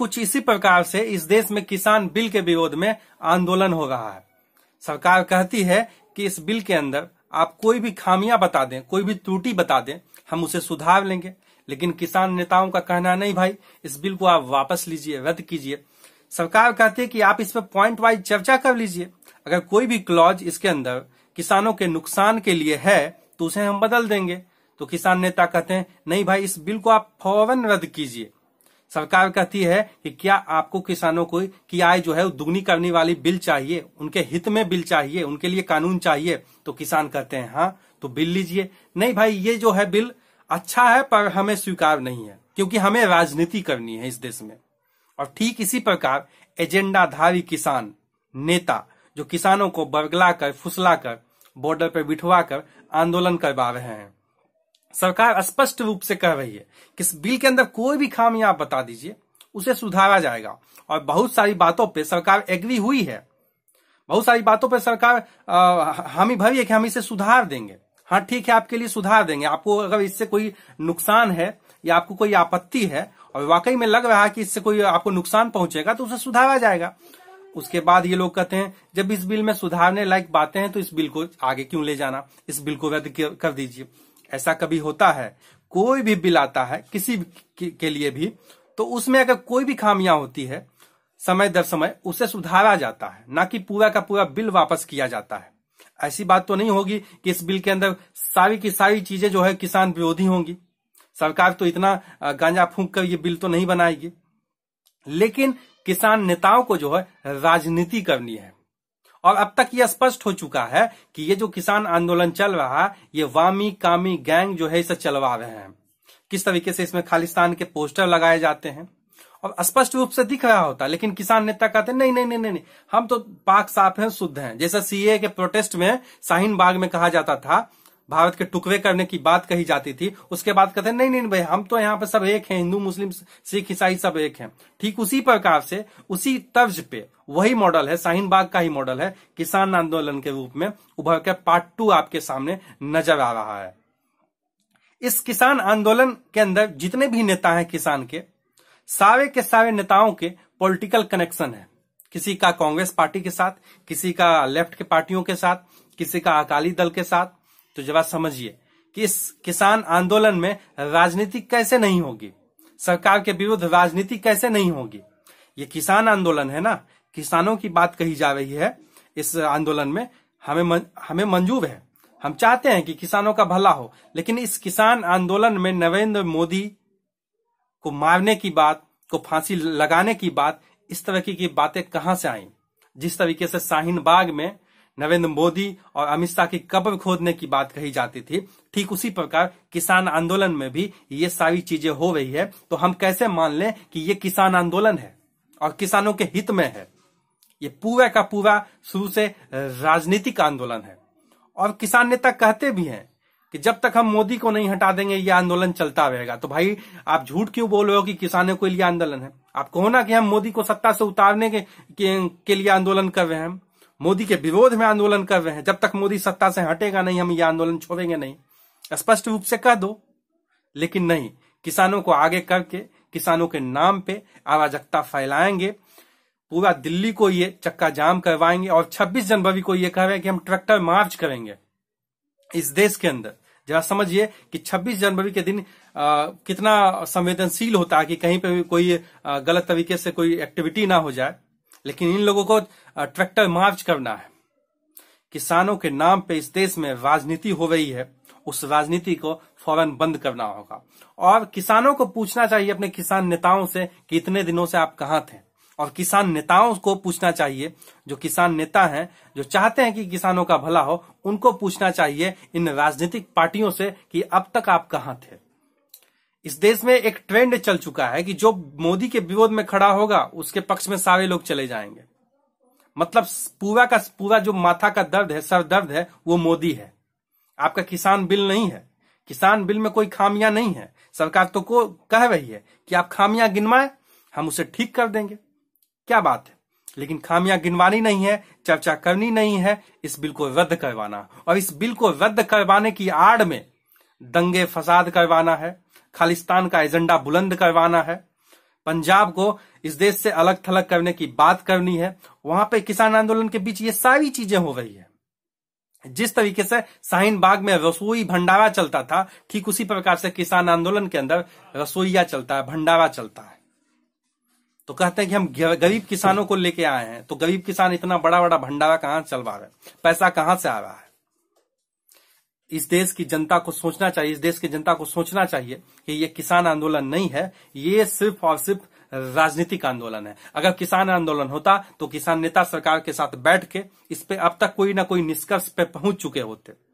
कुछ इसी प्रकार से इस देश में किसान बिल के विरोध में आंदोलन हो रहा है सरकार कहती है कि इस बिल के अंदर आप कोई भी खामियां बता दें कोई भी त्रुटि बता दें हम उसे सुधार लेंगे लेकिन किसान नेताओं का कहना नहीं भाई इस बिल को आप वापस लीजिए रद्द कीजिए सरकार कहती है कि आप इस पर पॉइंट वाइज चर्चा कर लीजिए अगर कोई भी क्लॉज इसके अंदर किसानों के नुकसान के लिए है तो उसे हम बदल देंगे तो किसान नेता कहते हैं नहीं भाई इस बिल को आप फौरन रद्द कीजिए सरकार कहती है कि क्या आपको किसानों को की आय जो है दुगनी करने वाली बिल चाहिए उनके हित में बिल चाहिए उनके लिए कानून चाहिए तो किसान कहते हैं हाँ तो बिल लीजिए नहीं भाई ये जो है बिल अच्छा है पर हमें स्वीकार नहीं है क्योंकि हमें राजनीति करनी है इस देश में और ठीक इसी प्रकार एजेंडाधारी किसान नेता जो किसानों को बरगला कर फुसला कर बॉर्डर पर बिठवा कर आंदोलन करवा रहे हैं सरकार स्पष्ट रूप से कह रही है कि इस बिल के अंदर कोई भी खामी आप बता दीजिए उसे सुधारा जाएगा और बहुत सारी बातों पे सरकार एग्री हुई है बहुत सारी बातों पे सरकार हामी भरी है कि हम इसे सुधार देंगे हाँ ठीक है आपके लिए सुधार देंगे आपको अगर इससे कोई नुकसान है या आपको कोई आपत्ति है और वाकई में लग रहा है कि इससे कोई आपको नुकसान पहुंचेगा तो उसे सुधारा जाएगा उसके बाद ये लोग कहते हैं जब इस बिल में सुधारने लायक बातें हैं तो इस बिल को आगे क्यों ले जाना इस बिल को रद्द कर दीजिए ऐसा कभी होता है कोई भी बिल आता है किसी के लिए भी तो उसमें अगर कोई भी खामियां होती है समय दर समय उसे सुधारा जाता है ना कि पूरा का पूरा बिल वापस किया जाता है ऐसी बात तो नहीं होगी कि इस बिल के अंदर सारी की सारी चीजें जो है किसान विरोधी होंगी सरकार तो इतना गांजा फूंक कर ये बिल तो नहीं बनाएगी लेकिन किसान नेताओं को जो है राजनीति करनी है और अब तक ये स्पष्ट हो चुका है कि ये जो किसान आंदोलन चल रहा है ये वामी कामी गैंग जो है इसे चलवा रहे हैं किस तरीके से इसमें खालिस्तान के पोस्टर लगाए जाते हैं और स्पष्ट रूप से दिख रहा होता लेकिन किसान नेता कहते नहीं नहीं नहीं नहीं हम तो पाक साफ हैं शुद्ध हैं जैसा सीए के प्रोटेस्ट में शाहीन बाग में कहा जाता था भारत के टुकड़े करने की बात कही जाती थी उसके बाद कहते नहीं नहीं भाई हम तो यहाँ पे सब एक हैं हिंदू मुस्लिम सिख ईसाई सब एक हैं ठीक उसी प्रकार से उसी तर्ज पे वही मॉडल है शाहीन बाग का ही मॉडल है किसान आंदोलन के रूप में उभर के पार्ट टू आपके सामने नजर आ रहा है इस किसान आंदोलन के अंदर जितने भी नेता है किसान के सारे के सारे नेताओं के पोलिटिकल कनेक्शन है किसी का कांग्रेस पार्टी के साथ किसी का लेफ्ट के पार्टियों के साथ किसी का अकाली दल के साथ तो जब समझिए कि इस किसान आंदोलन में राजनीति कैसे नहीं होगी सरकार के विरुद्ध राजनीति कैसे नहीं होगी ये किसान आंदोलन है ना किसानों की बात कही जा रही है इस आंदोलन में हमें मन, हमें मंजूर है हम चाहते हैं कि किसानों का भला हो लेकिन इस किसान आंदोलन में नरेंद्र मोदी को मारने की बात को फांसी लगाने की बात इस तरह की, बातें कहां से आई जिस तरीके से शाहीन बाग में नरेंद्र मोदी और अमित शाह की कब्र खोदने की बात कही जाती थी ठीक उसी प्रकार किसान आंदोलन में भी ये सारी चीजें हो रही है तो हम कैसे मान लें कि ये किसान आंदोलन है और किसानों के हित में है ये पूरा का पूरा शुरू से राजनीतिक आंदोलन है और किसान नेता कहते भी हैं कि जब तक हम मोदी को नहीं हटा देंगे ये आंदोलन चलता रहेगा तो भाई आप झूठ क्यों बोल रहे हो कि किसानों के लिए आंदोलन है आप कहो ना कि हम मोदी को सत्ता से उतारने के, के, के लिए आंदोलन कर रहे हैं मोदी के विरोध में आंदोलन कर रहे हैं जब तक मोदी सत्ता से हटेगा नहीं हम ये आंदोलन छोड़ेंगे नहीं स्पष्ट रूप से कह दो लेकिन नहीं किसानों को आगे करके किसानों के नाम पे अराजकता फैलाएंगे पूरा दिल्ली को ये चक्का जाम करवाएंगे और 26 जनवरी को ये कह रहे हैं कि हम ट्रैक्टर मार्च करेंगे इस देश के अंदर जरा समझिए कि 26 जनवरी के दिन आ, कितना संवेदनशील होता है कि कहीं पे भी कोई गलत तरीके से कोई एक्टिविटी ना हो जाए लेकिन इन लोगों को ट्रैक्टर मार्च करना है किसानों के नाम पे इस देश में राजनीति हो रही है उस राजनीति को फौरन बंद करना होगा और किसानों को पूछना चाहिए अपने किसान नेताओं से कि इतने दिनों से आप कहाँ थे और किसान नेताओं को पूछना चाहिए जो किसान नेता हैं जो चाहते हैं कि किसानों का भला हो उनको पूछना चाहिए इन राजनीतिक पार्टियों से कि अब तक आप कहाँ थे इस देश में एक ट्रेंड चल चुका है कि जो मोदी के विरोध में खड़ा होगा उसके पक्ष में सारे लोग चले जाएंगे मतलब पूरा का पूरा जो माथा का दर्द है सर दर्द है वो मोदी है आपका किसान बिल नहीं है किसान बिल में कोई खामियां नहीं है सरकार तो को कह रही है कि आप खामियां गिनवाए हम उसे ठीक कर देंगे क्या बात है लेकिन खामियां गिनवानी नहीं है चर्चा करनी नहीं है इस बिल को रद्द करवाना और इस बिल को रद्द करवाने की आड़ में दंगे फसाद करवाना है खालिस्तान का एजेंडा बुलंद करवाना है पंजाब को इस देश से अलग थलग करने की बात करनी है वहां पे किसान आंदोलन के बीच ये सारी चीजें हो रही है जिस तरीके से शाहीन बाग में रसोई भंडारा चलता था ठीक उसी प्रकार से किसान आंदोलन के अंदर रसोईया चलता है भंडारा चलता है तो कहते हैं कि हम गरीब किसानों को लेके आए हैं तो गरीब किसान इतना बड़ा बड़ा भंडारा कहाँ चलवा रहे पैसा कहाँ से आ रहा है इस देश की जनता को सोचना चाहिए इस देश की जनता को सोचना चाहिए कि ये किसान आंदोलन नहीं है ये सिर्फ और सिर्फ राजनीतिक आंदोलन है अगर किसान आंदोलन होता तो किसान नेता सरकार के साथ बैठ के इस पे अब तक कोई ना कोई निष्कर्ष पे पहुंच चुके होते